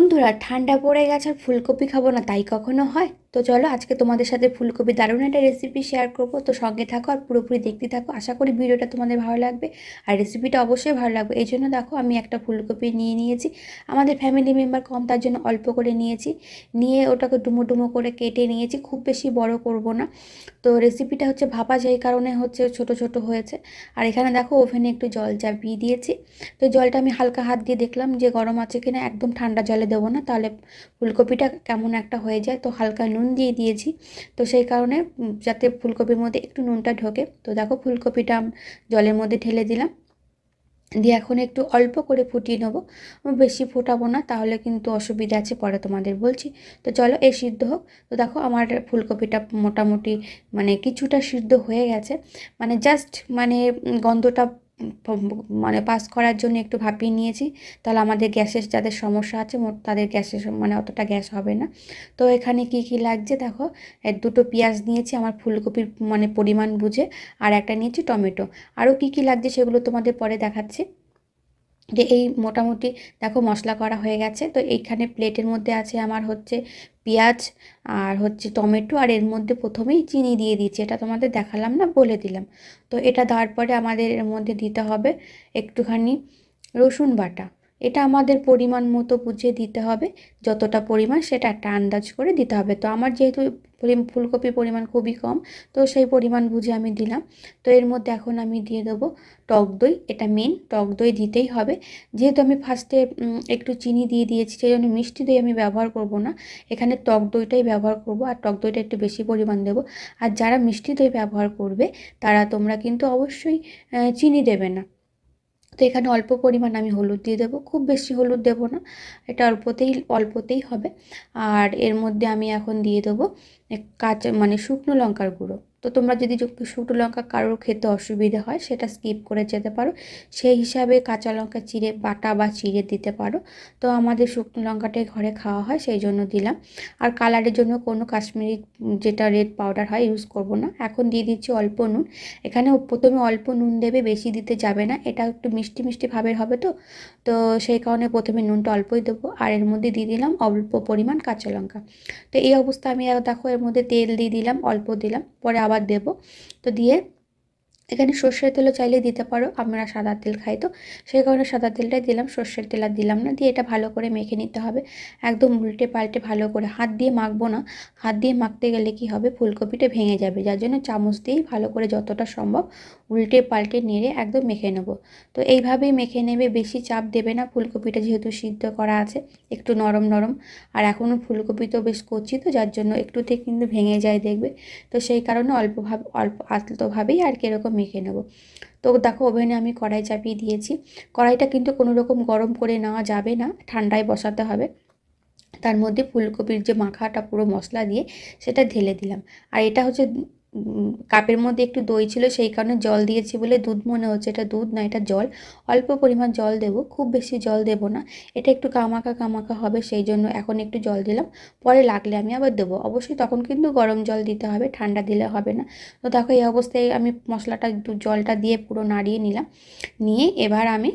বন্ধুরা ঠান্ডা পড়ে গেছে আর ফুলকপি খাবো না তাই কখনো হয় তো চলো আজকে তোমাদের সাথে ফুলকপি দারুণ একটা রেসিপি শেয়ার করবো তো সঙ্গে থাকো আর পুরোপুরি দেখতে থাকো আশা করি ভিডিওটা তোমাদের ভালো লাগবে আর রেসিপিটা অবশ্যই ভালো লাগবে এই জন্য দেখো আমি একটা ফুলকপি নিয়ে নিয়েছি আমাদের ফ্যামিলি মেম্বার কম তার জন্য অল্প করে নিয়েছি নিয়ে ওটাকে ডুমো ডুমো করে কেটে নিয়েছি খুব বেশি বড় করব না তো রেসিপিটা হচ্ছে ভাপা যেই কারণে হচ্ছে ছোট ছোট হয়েছে আর এখানে দেখো ওভেনে একটু জল চাপিয়ে দিয়েছি তো জলটা আমি হালকা হাত দিয়ে দেখলাম যে গরম আছে কিনা একদম ঠান্ডা জলে দেবো না তাহলে ফুলকপিটা কেমন একটা হয়ে যায় তো হালকা নুন দিয়ে দিয়েছি তো সেই কারণে যাতে ফুলকপির মধ্যে একটু নুনটা ঢোকে তো দেখো ফুলকপিটা জলের মধ্যে ঢেলে দিলাম দিয়ে এখন একটু অল্প করে ফুটিয়ে নেবো বেশি ফোটাবো না তাহলে কিন্তু অসুবিধা আছে পরে তোমাদের বলছি তো চলো এই সিদ্ধ হোক তো দেখো আমার ফুলকপিটা মোটামুটি মানে কিছুটা সিদ্ধ হয়ে গেছে মানে জাস্ট মানে গন্ধটা মানে পাস করার জন্য একটু ভাপিয়ে নিয়েছি তাহলে আমাদের গ্যাসের যাদের সমস্যা আছে তাদের গ্যাসের মানে অতটা গ্যাস হবে না তো এখানে কি কি লাগছে দেখো দুটো পেঁয়াজ নিয়েছি আমার ফুলকপির মানে পরিমাণ বুঝে আর একটা নিয়েছি টমেটো আরও কি কি লাগছে সেগুলো তোমাদের পরে দেখাচ্ছি যে এই মোটামুটি দেখো মশলা করা হয়ে গেছে তো এইখানে প্লেটের মধ্যে আছে আমার হচ্ছে পেঁয়াজ আর হচ্ছে টমেটো আর এর মধ্যে প্রথমেই চিনি দিয়ে দিচ্ছি এটা তোমাদের দেখালাম না বলে দিলাম তো এটা দেওয়ার পরে আমাদের এর মধ্যে দিতে হবে একটুখানি রসুন বাটা এটা আমাদের পরিমাণ মতো বুঝিয়ে দিতে হবে যতটা পরিমাণ সেটা একটা আন্দাজ করে দিতে হবে তো আমার যেহেতু ফুলকপির পরিমাণ খুবই কম তো সেই পরিমাণ বুঝে আমি দিলাম তো এর মধ্যে এখন আমি দিয়ে দেবো টক দই এটা মেন টক দই দিতেই হবে যেহেতু আমি ফার্স্টে একটু চিনি দিয়ে দিয়েছি সেই জন্য মিষ্টি দই আমি ব্যবহার করব না এখানে টক দইটাই ব্যবহার করব আর টক দইটা একটু বেশি পরিমাণ দেব আর যারা মিষ্টি দই ব্যবহার করবে তারা তোমরা কিন্তু অবশ্যই চিনি দেবে না তো এখানে অল্প পরিমাণ আমি হলুদ দিয়ে দেবো খুব বেশি হলুদ দেব না এটা অল্পতেই অল্পতেই হবে আর এর মধ্যে আমি এখন দিয়ে দেবো কাঁচা মানে শুকনো লঙ্কার গুঁড়ো তো তোমরা যদি শুকনো লঙ্কা কারোর খেতে অসুবিধা হয় সেটা স্কিপ করে যেতে পারো সেই হিসাবে কাঁচা লঙ্কা চিড়ে বাটা বা চিড়ে দিতে পারো তো আমাদের শুকনো লঙ্কাটাই ঘরে খাওয়া হয় সেই জন্য দিলাম আর কালারের জন্য কোনো কাশ্মীরি যেটা রেড পাউডার হয় ইউজ করব না এখন দিয়ে দিচ্ছি অল্প নুন এখানে প্রথমে অল্প নুন দেবে বেশি দিতে যাবে না এটা একটু মিষ্টি মিষ্টি ভাবের হবে তো তো সেই কারণে প্রথমে নুনটা অল্পই দেবো আর এর মধ্যে দিয়ে দিলাম অল্প পরিমাণ কাঁচা লঙ্কা তো এই অবস্থা আমি দেখো এর মধ্যে তেল দিয়ে দিলাম অল্প দিলাম পরে আবার দেব তো দিয়ে এখানে সর্ষের তেলও চাইলে দিতে পারো আমরা সাদা তেল খাই তো সেই কারণে সাদা তেলটাই দিলাম সর্ষের তেল আর দিলাম না দিয়ে এটা ভালো করে মেখে নিতে হবে একদম উল্টে পাল্টে ভালো করে হাত দিয়ে মাখবো না হাত দিয়ে মাখতে গেলে কি হবে ফুলকপিটা ভেঙে যাবে যার জন্য চামচ দিয়েই ভালো করে যতটা সম্ভব উল্টে পাল্টে নেড়ে একদম মেখে নেব তো এইভাবেই মেখে নেবে বেশি চাপ দেবে না ফুলকপিটা যেহেতু সিদ্ধ করা আছে একটু নরম নরম আর এখনও ফুলকপি তো বেশ কচি তো যার জন্য একটুতে কিন্তু ভেঙে যায় দেখবে তো সেই কারণে অল্পভাবে অল্প আলতোভাবেই আর কীরকম মেখে নেব তো দেখো ওভেনে আমি কড়াই চাপিয়ে দিয়েছি কড়াইটা কিন্তু কোনো রকম গরম করে নেওয়া যাবে না ঠান্ডায় বসাতে হবে তার মধ্যে ফুলকপির যে মাখাটা পুরো মশলা দিয়ে সেটা ঢেলে দিলাম আর এটা হচ্ছে কাপের মধ্যে একটু দই ছিল সেই কারণে জল দিয়েছি বলে দুধ মনে হচ্ছে এটা দুধ না এটা জল অল্প পরিমাণ জল দেব খুব বেশি জল দেব না এটা একটু কামাকা কামাকা হবে সেই জন্য এখন একটু জল দিলাম পরে লাগলে আমি আবার দেবো অবশ্যই তখন কিন্তু গরম জল দিতে হবে ঠান্ডা দিলে হবে না তো দেখো এই অবস্থায় আমি মশলাটা জলটা দিয়ে পুরো নাড়িয়ে নিলাম নিয়ে এবার আমি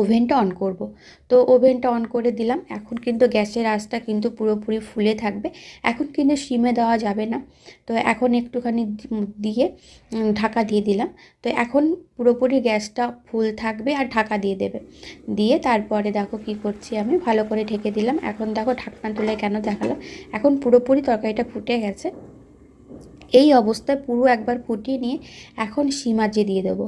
ওভেনটা অন করব তো ওভেনটা অন করে দিলাম এখন কিন্তু গ্যাসের আঁচটা কিন্তু পুরোপুরি ফুলে থাকবে এখন কিন্তু সিমে দেওয়া যাবে না তো এখন একটুখানি দিয়ে ঢাকা দিয়ে দিলাম তো এখন পুরোপুরি গ্যাসটা ফুল থাকবে আর ঢাকা দিয়ে দেবে দিয়ে তারপরে দেখো কি করছি আমি ভালো করে ঢেকে দিলাম এখন দেখো ঢাকনা তুলে কেন দেখালাম এখন পুরোপুরি তরকারিটা ফুটে গেছে এই অবস্থায় পুরো একবার ফুটিয়ে নিয়ে এখন যে দিয়ে দেবো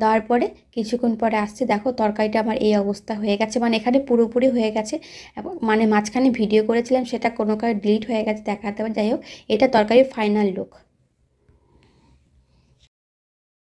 দেওয়ার পরে কিছুক্ষণ পরে আসছে দেখো তরকারিটা আমার এই অবস্থা হয়ে গেছে মানে এখানে পুরোপুরি হয়ে গেছে এবং মানে মাঝখানে ভিডিও করেছিলাম সেটা কোনো কারণে ডিলিট হয়ে গেছে দেখাতে যাই হোক এটা তরকারির ফাইনাল লুক